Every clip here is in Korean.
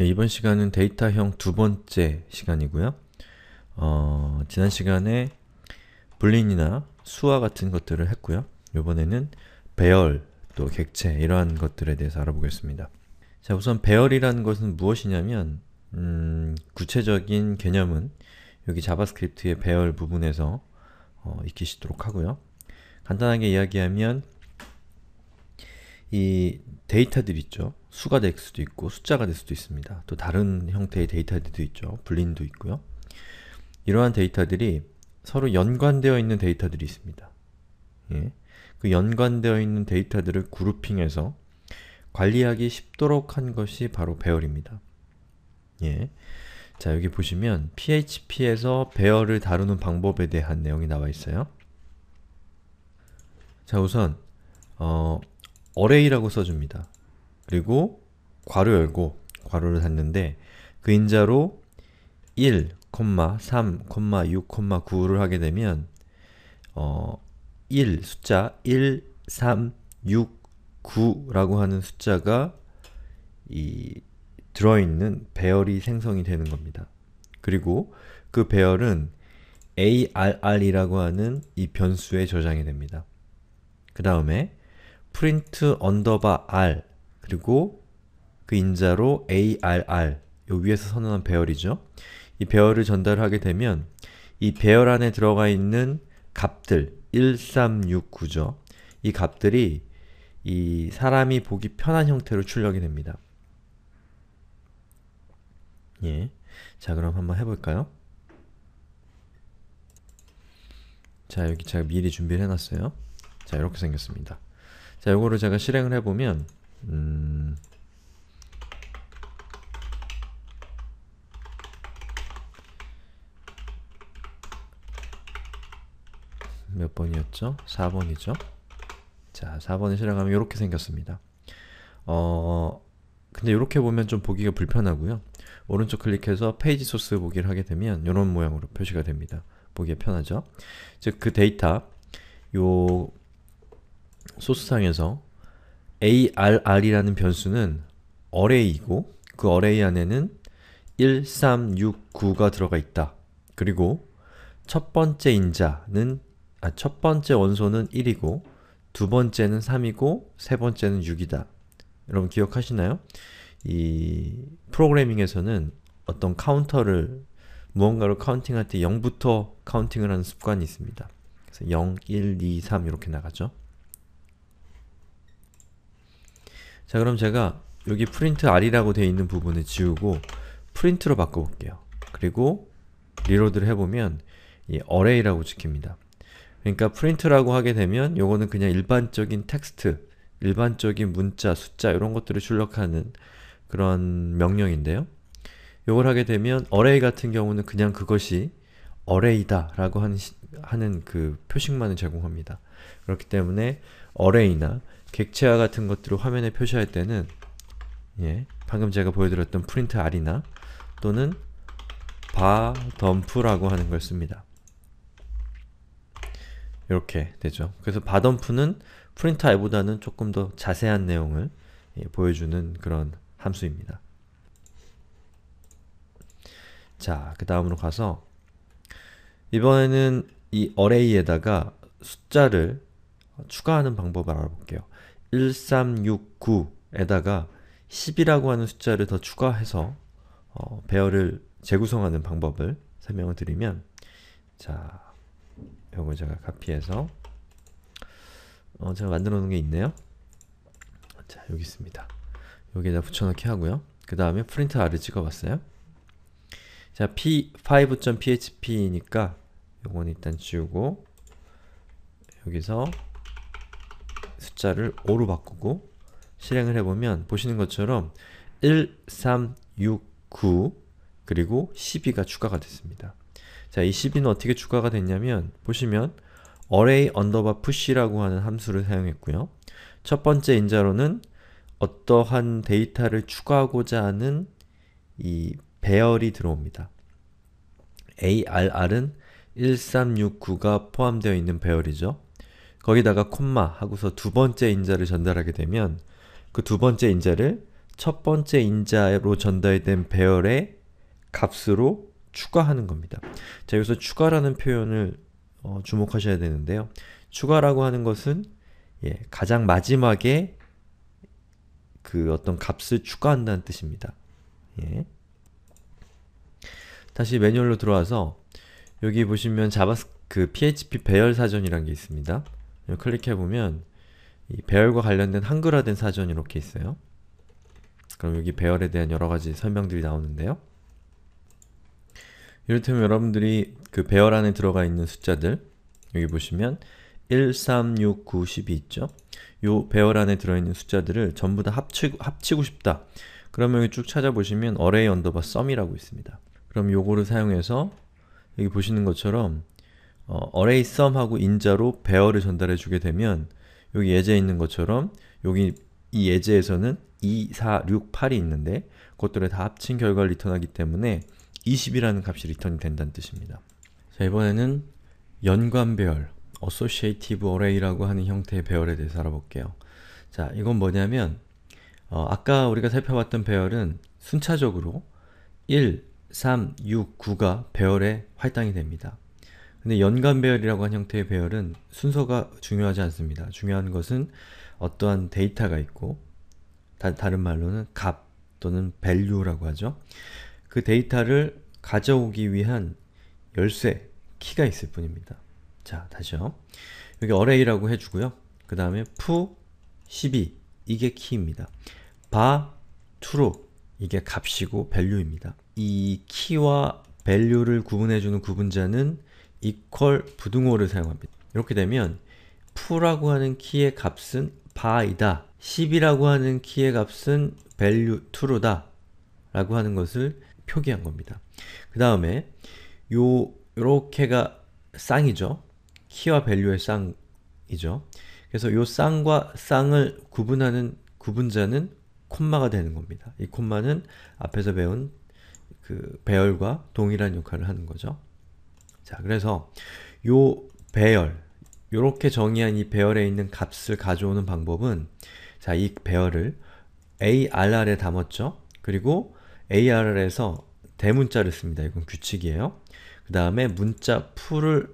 예, 이번 시간은 데이터형 두 번째 시간이고요. 어, 지난 시간에 불린이나 수와 같은 것들을 했고요. 이번에는 배열, 또 객체 이러한 것들에 대해서 알아보겠습니다. 자, 우선 배열이라는 것은 무엇이냐면 음, 구체적인 개념은 여기 자바스크립트의 배열 부분에서 어, 익히시도록 하고요. 간단하게 이야기하면 이 데이터들 있죠. 수가 될 수도 있고 숫자가 될 수도 있습니다. 또 다른 형태의 데이터들도 있죠. 불린도 있고요. 이러한 데이터들이 서로 연관되어 있는 데이터들이 있습니다. 예. 그 연관되어 있는 데이터들을 그룹핑해서 관리하기 쉽도록 한 것이 바로 배열입니다. 예. 자, 여기 보시면 PHP에서 배열을 다루는 방법에 대한 내용이 나와 있어요. 자, 우선 어, array라고 써줍니다. 그리고 괄호 열고 괄호를 닫는데 그인자로 1, 3, 6, 9를 하게 되면 어, 1 숫자 1, 3, 6, 9라고 하는 숫자가 이 들어있는 배열이 생성이 되는 겁니다. 그리고 그 배열은 arr이라고 하는 이 변수에 저장이 됩니다. 그 다음에 print r 그리고 그 인자로 ARR 요 위에서 선언한 배열이죠. 이 배열을 전달하게 되면 이 배열 안에 들어가 있는 값들 1369죠. 이 값들이 이 사람이 보기 편한 형태로 출력이 됩니다. 예. 자 그럼 한번 해볼까요? 자 여기 제가 미리 준비를 해놨어요. 자 이렇게 생겼습니다. 자 요거를 제가 실행을 해보면 음, 몇 번이었죠? 4번이죠? 자, 4번을 실행하면 이렇게 생겼습니다. 어, 근데 이렇게 보면 좀 보기가 불편하고요. 오른쪽 클릭해서 페이지 소스 보기를 하게 되면 이런 모양으로 표시가 됩니다. 보기에 편하죠? 즉그 데이터, 요 소스상에서 arr이라는 변수는 array이고 그 array 안에는 1, 3, 6, 9가 들어가 있다. 그리고 첫 번째 인자는 아, 첫 번째 원소는 1이고 두 번째는 3이고 세 번째는 6이다. 여러분 기억하시나요? 이 프로그래밍에서는 어떤 카운터를 무언가로 카운팅할 때 0부터 카운팅을 하는 습관이 있습니다. 그래서 0, 1, 2, 3 이렇게 나가죠. 자 그럼 제가 여기 프린트 r이라고 되어 있는 부분을 지우고 프린트로 바꿔볼게요. 그리고 리로드를 해보면 이 array라고 찍힙니다. 그러니까 프린트라고 하게 되면 요거는 그냥 일반적인 텍스트, 일반적인 문자, 숫자 이런 것들을 출력하는 그런 명령인데요. 요걸 하게 되면 array 같은 경우는 그냥 그것이 array다 라고 하는, 하는 그 표식만을 제공합니다. 그렇기 때문에 array나 객체와 같은 것들을 화면에 표시할 때는 예, 방금 제가 보여드렸던 프린트 r이나 또는 바 덤프라고 하는 걸 씁니다. 이렇게 되죠. 그래서 바덤프는 프린트 r보다는 조금 더 자세한 내용을 예, 보여주는 그런 함수입니다. 자, 그 다음으로 가서 이번에는 이 array에다가 숫자를 추가하는 방법을 알아볼게요. 1369에다가 10이라고 하는 숫자를 더 추가해서 어, 배열을 재구성하는 방법을 설명을 드리면 자, 이걸 제가 카피해서 어, 제가 만들어 놓은 게 있네요. 자, 여기 있습니다. 여기에다 붙여넣기 하고요. 그 다음에 프린트 r을 찍어봤어요. 자, p5.php니까 요건 일단 지우고 여기서 숫자를 5로 바꾸고 실행을 해보면 보시는 것처럼 1, 3, 6, 9 그리고 12가 추가가 됐습니다. 자, 이 12는 어떻게 추가가 됐냐면 보시면 array underbar push라고 하는 함수를 사용했고요. 첫 번째 인자로는 어떠한 데이터를 추가하고자 하는 이 배열이 들어옵니다. ARR은 1369가 포함되어 있는 배열이죠. 거기다가 콤마 하고서 두 번째 인자를 전달하게 되면 그 두 번째 인자를 첫 번째 인자로 전달된 배열의 값으로 추가하는 겁니다. 자, 여기서 추가라는 표현을 어, 주목하셔야 되는데요. 추가라고 하는 것은 예, 가장 마지막에 그 어떤 값을 추가한다는 뜻입니다. 예. 다시 매뉴얼로 들어와서 여기 보시면 자바스 그 PHP 배열 사전이란 게 있습니다. 클릭해보면 이 배열과 관련된 한글화된 사전이 이렇게 있어요. 그럼 여기 배열에 대한 여러가지 설명들이 나오는데요. 이를테면 여러분들이 그 배열 안에 들어가 있는 숫자들 여기 보시면 1, 3, 6, 9, 10이 있죠? 요 배열 안에 들어있는 숫자들을 전부 다합치 합치고 싶다. 그러면 여기 쭉 찾아보시면 array underbar sum이라고 있습니다. 그럼 요거를 사용해서 여기 보시는 것처럼 어, array sum하고 인자로 배열을 전달해 주게 되면 여기 예제에 있는 것처럼 여기 이 예제에서는 2, 4, 6, 8이 있는데 그것들을 다 합친 결과를 리턴하기 때문에 20이라는 값이 리턴이 된다는 뜻입니다. 자 이번에는 연관배열, associative array라고 하는 형태의 배열에 대해서 알아볼게요. 자 이건 뭐냐면 어, 아까 우리가 살펴봤던 배열은 순차적으로 1, 3, 6, 9가 배열에 할당이 됩니다. 근데 연간 배열이라고 한 형태의 배열은 순서가 중요하지 않습니다. 중요한 것은 어떠한 데이터가 있고 다, 다른 말로는 값 또는 value라고 하죠. 그 데이터를 가져오기 위한 열쇠, 키가 있을 뿐입니다. 자, 다시요. 여기 array라고 해주고요. 그 다음에 f 1 2 이게 키입니다. 바 true 이게 값이고 value입니다. 이 키와 value를 구분해주는 구분자는 equal 부등호를 사용합니다. 이렇게 되면 푸라고 하는 키의 값은 바이다 10이라고 하는 키의 값은 value true다 라고 하는 것을 표기한 겁니다. 그 다음에 요 요렇게가 쌍이죠. 키와 value의 쌍이죠. 그래서 요 쌍과 쌍을 구분하는 구분자는 콤마가 되는 겁니다. 이 콤마는 앞에서 배운 그 배열과 동일한 역할을 하는 거죠. 자, 그래서 요 배열, 요렇게 정의한 이 배열에 있는 값을 가져오는 방법은 자, 이 배열을 arr에 담았죠? 그리고 arr에서 대문자를 씁니다. 이건 규칙이에요. 그 다음에 문자 풀을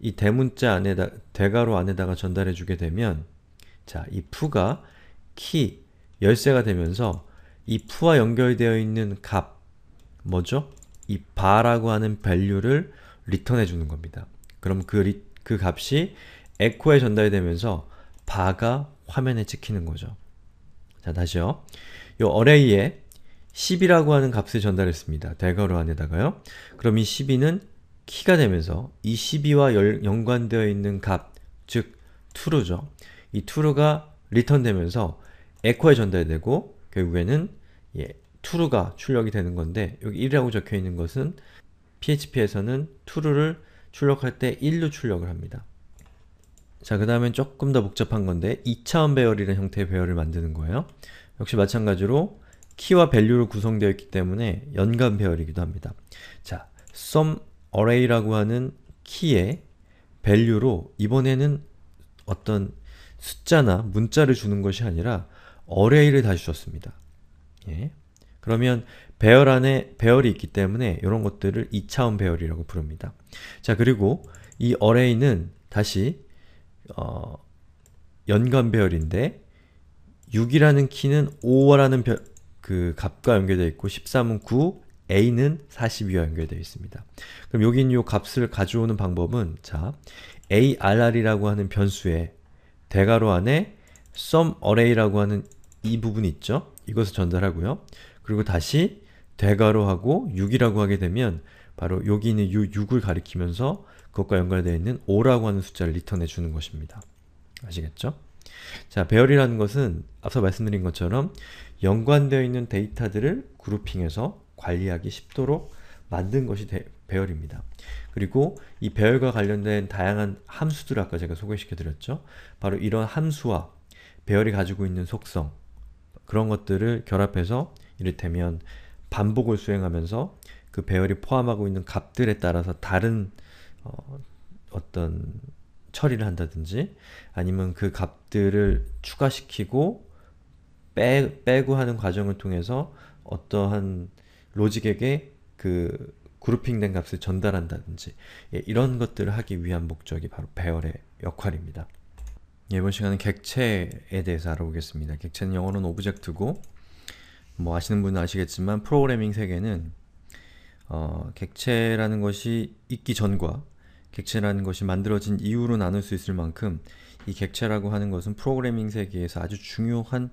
이 대문자 안에다, 대괄호 안에다가 전달해 주게 되면 자, 이 푸가 키, 열쇠가 되면서 이 푸와 연결되어 있는 값, 뭐죠? 이 바라고 하는 밸류를 리턴해 주는 겁니다. 그럼 그, 리, 그 값이 에코에 전달이 되면서 바가 화면에 찍히는 거죠. 자, 다시요. 요 array에 10이라고 하는 값을 전달했습니다. 대괄호 안에다가요. 그럼 이 12는 키가 되면서 이 12와 열, 연관되어 있는 값, 즉 true죠. 이 true가 리턴되면서 에코에 전달되고 결국에는 예, true가 출력이 되는 건데 여기 1이라고 적혀 있는 것은 PHP에서는 true를 출력할 때 1로 출력을 합니다. 자, 그 다음엔 조금 더 복잡한 건데 2차원 배열이라는 형태의 배열을 만드는 거예요. 역시 마찬가지로 키와 밸류로 구성되어 있기 때문에 연간 배열이기도 합니다. 자, sum array라고 하는 키의 밸류로 이번에는 어떤 숫자나 문자를 주는 것이 아니라 a r r a y 를 다시 줬습니다. 예. 그러면 배열 안에 배열이 있기 때문에 이런 것들을 2차원 배열이라고 부릅니다. 자 그리고 이 array는 다시 어, 연관 배열인데 6이라는 키는 5라는 별, 그 값과 연결되어 있고 13은 9, a는 42와 연결되어 있습니다. 그럼 여기 있는 이 값을 가져오는 방법은 자 arr이라고 하는 변수에 대괄호 안에 sum array라고 하는 이 부분이 있죠? 이것을 전달하고요. 그리고 다시 대괄호 하고 6이라고 하게 되면 바로 여기 있는 6을 가리키면서 그것과 연결되어 있는 5라고 하는 숫자를 리턴해 주는 것입니다. 아시겠죠? 자, 배열이라는 것은 앞서 말씀드린 것처럼 연관되어 있는 데이터들을 그룹핑해서 관리하기 쉽도록 만든 것이 대, 배열입니다. 그리고 이 배열과 관련된 다양한 함수들 아까 제가 소개시켜드렸죠? 바로 이런 함수와 배열이 가지고 있는 속성 그런 것들을 결합해서 이를테면 반복을 수행하면서 그 배열이 포함하고 있는 값들에 따라서 다른 어, 어떤 처리를 한다든지 아니면 그 값들을 추가시키고 빼, 빼고 하는 과정을 통해서 어떠한 로직에게 그 그룹핑된 값을 전달한다든지 예, 이런 것들을 하기 위한 목적이 바로 배열의 역할입니다. 이번 시간은 객체에 대해서 알아보겠습니다. 객체는 영어로는 오브젝트고 뭐 아시는 분은 아시겠지만 프로그래밍 세계는 어, 객체라는 것이 있기 전과 객체라는 것이 만들어진 이후로 나눌 수 있을 만큼 이 객체라고 하는 것은 프로그래밍 세계에서 아주 중요한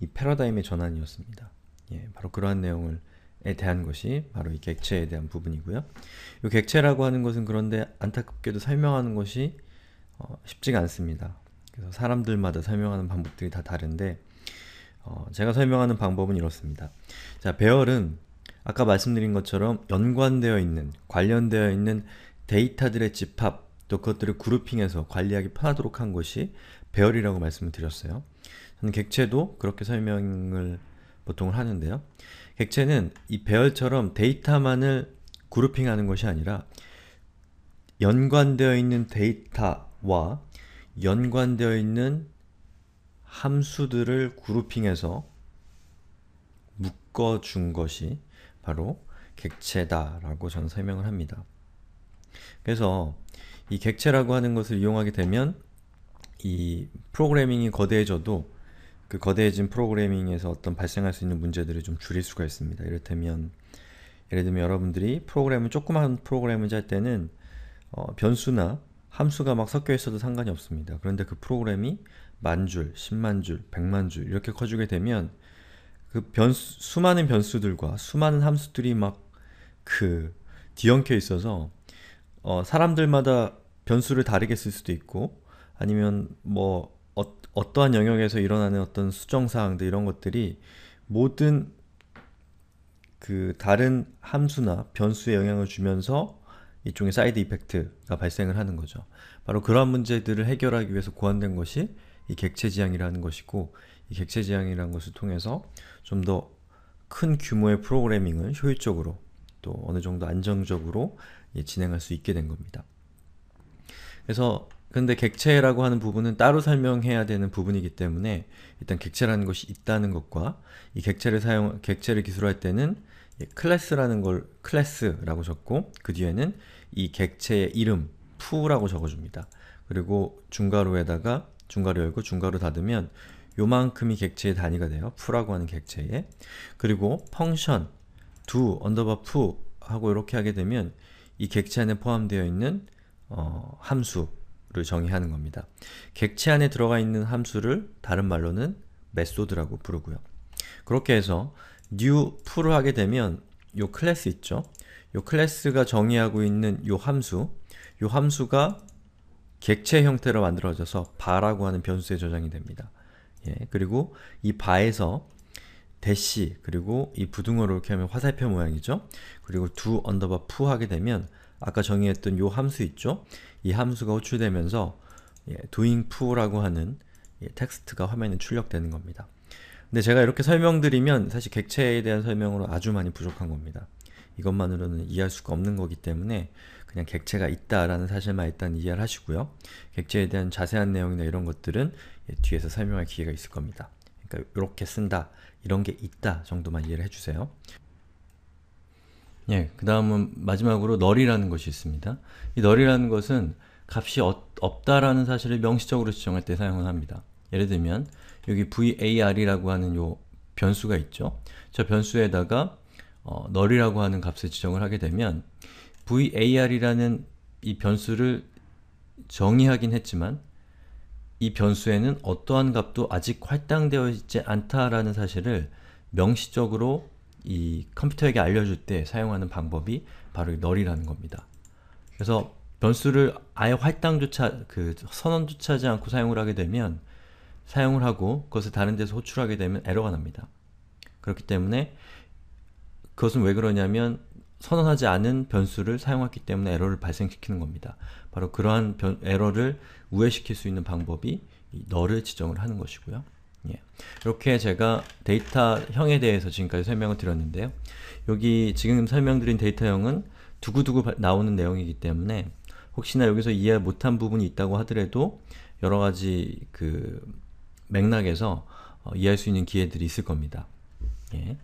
이 패러다임의 전환이었습니다. 예, 바로 그러한 내용을 에 대한 것이 바로 이 객체에 대한 부분이고요. 이 객체라고 하는 것은 그런데 안타깝게도 설명하는 것이 어, 쉽지가 않습니다. 그래서 사람들마다 설명하는 방법들이 다 다른데 어, 제가 설명하는 방법은 이렇습니다. 자, 배열은 아까 말씀드린 것처럼 연관되어 있는, 관련되어 있는 데이터들의 집합, 또 그것들을 그룹핑해서 관리하기 편하도록 한 것이 배열이라고 말씀을 드렸어요. 저는 객체도 그렇게 설명을 보통 하는데요. 객체는 이 배열처럼 데이터만을 그룹핑하는 것이 아니라 연관되어 있는 데이터와 연관되어 있는 함수들을 그룹핑해서 묶어준 것이 바로 객체다라고 저는 설명을 합니다. 그래서 이 객체라고 하는 것을 이용하게 되면 이 프로그래밍이 거대해져도 그 거대해진 프로그래밍에서 어떤 발생할 수 있는 문제들을 좀 줄일 수가 있습니다. 이를테면 예를 들면 여러분들이 프로그램을 조그만 프로그램을 짤 때는 어, 변수나 함수가 막 섞여 있어도 상관이 없습니다. 그런데 그 프로그램이 만 줄, 1 0만 줄, 1 0 0만줄 이렇게 커지게 되면 그 변수, 수많은 변수들과 수많은 함수들이 막 그 뒤엉켜 있어서 어, 사람들마다 변수를 다르게 쓸 수도 있고 아니면 뭐 어, 떠한 영역에서 일어나는 어떤 수정사항들 이런 것들이 모든 그 다른 함수나 변수에 영향을 주면서 이쪽에 사이드 이펙트가 발생을 하는 거죠. 바로 그러한 문제들을 해결하기 위해서 고안된 것이 이 객체지향이라는 것이고 이 객체지향이라는 것을 통해서 좀 더 큰 규모의 프로그래밍을 효율적으로 또 어느 정도 안정적으로 예, 진행할 수 있게 된 겁니다. 그래서 근데 객체라고 하는 부분은 따로 설명해야 되는 부분이기 때문에 일단 객체라는 것이 있다는 것과 이 객체를 사용 객체를 기술할 때는 예, 클래스라는 걸 클래스라고 적고 그 뒤에는 이 객체의 이름 푸라고 적어줍니다. 그리고 중괄호에다가 중괄호 열고 중괄호 닫으면 요만큼이 객체의 단위가 돼요. 푸라고 하는 객체에. 그리고 펑션 d 언더바 푸 하고 이렇게 하게 되면 이 객체 안에 포함되어 있는 어, 함수를 정의하는 겁니다. 객체 안에 들어가 있는 함수를 다른 말로는 메소드라고 부르고요. 그렇게 해서 new 풀을 하게 되면 요 클래스 있죠? 요 클래스가 정의하고 있는 요 함수 요 함수가 객체 형태로 만들어져서 바라고 하는 변수에 저장이 됩니다. 예, 그리고 이 바에서 대시 그리고 이 부등호를 이렇게 하면 화살표 모양이죠. 그리고 두 언더바 푸 하게 되면 아까 정의했던 요 함수 있죠? 이 함수가 호출되면서 예, doing p 라고 하는 예, 텍스트가 화면에 출력되는 겁니다. 근데 제가 이렇게 설명드리면 사실 객체에 대한 설명으로 아주 많이 부족한 겁니다. 이것만으로는 이해할 수가 없는 거기 때문에 그냥 객체가 있다라는 사실만 일단 이해를 하시고요. 객체에 대한 자세한 내용이나 이런 것들은 예, 뒤에서 설명할 기회가 있을 겁니다. 그러니까 이렇게 쓴다, 이런 게 있다 정도만 이해를 해주세요. 예, 그 다음은 마지막으로 널이라는 것이 있습니다. 이 널이라는 것은 값이 어, 없다라는 사실을 명시적으로 지정할 때 사용을 합니다. 예를 들면 여기 var이라고 하는 요 변수가 있죠. 저 변수에다가 어, 널이라고 하는 값을 지정을 하게 되면 var이라는 이 변수를 정의하긴 했지만 이 변수에는 어떠한 값도 아직 할당되어 있지 않다라는 사실을 명시적으로 이 컴퓨터에게 알려줄 때 사용하는 방법이 바로 이 널이라는 겁니다. 그래서 변수를 아예 할당조차, 그 선언조차 하지 않고 사용을 하게 되면 사용을 하고 그것을 다른 데서 호출하게 되면 에러가 납니다. 그렇기 때문에 그것은 왜 그러냐면 선언하지 않은 변수를 사용했기 때문에 에러를 발생시키는 겁니다. 바로 그러한 변, 에러를 우회시킬 수 있는 방법이 너를 지정을 하는 것이고요. 예. 이렇게 제가 데이터형에 대해서 지금까지 설명을 드렸는데요. 여기 지금 설명드린 데이터형은 두고두고 나오는 내용이기 때문에 혹시나 여기서 이해 못한 부분이 있다고 하더라도 여러가지 그 맥락에서 어, 이해할 수 있는 기회들이 있을 겁니다. 예.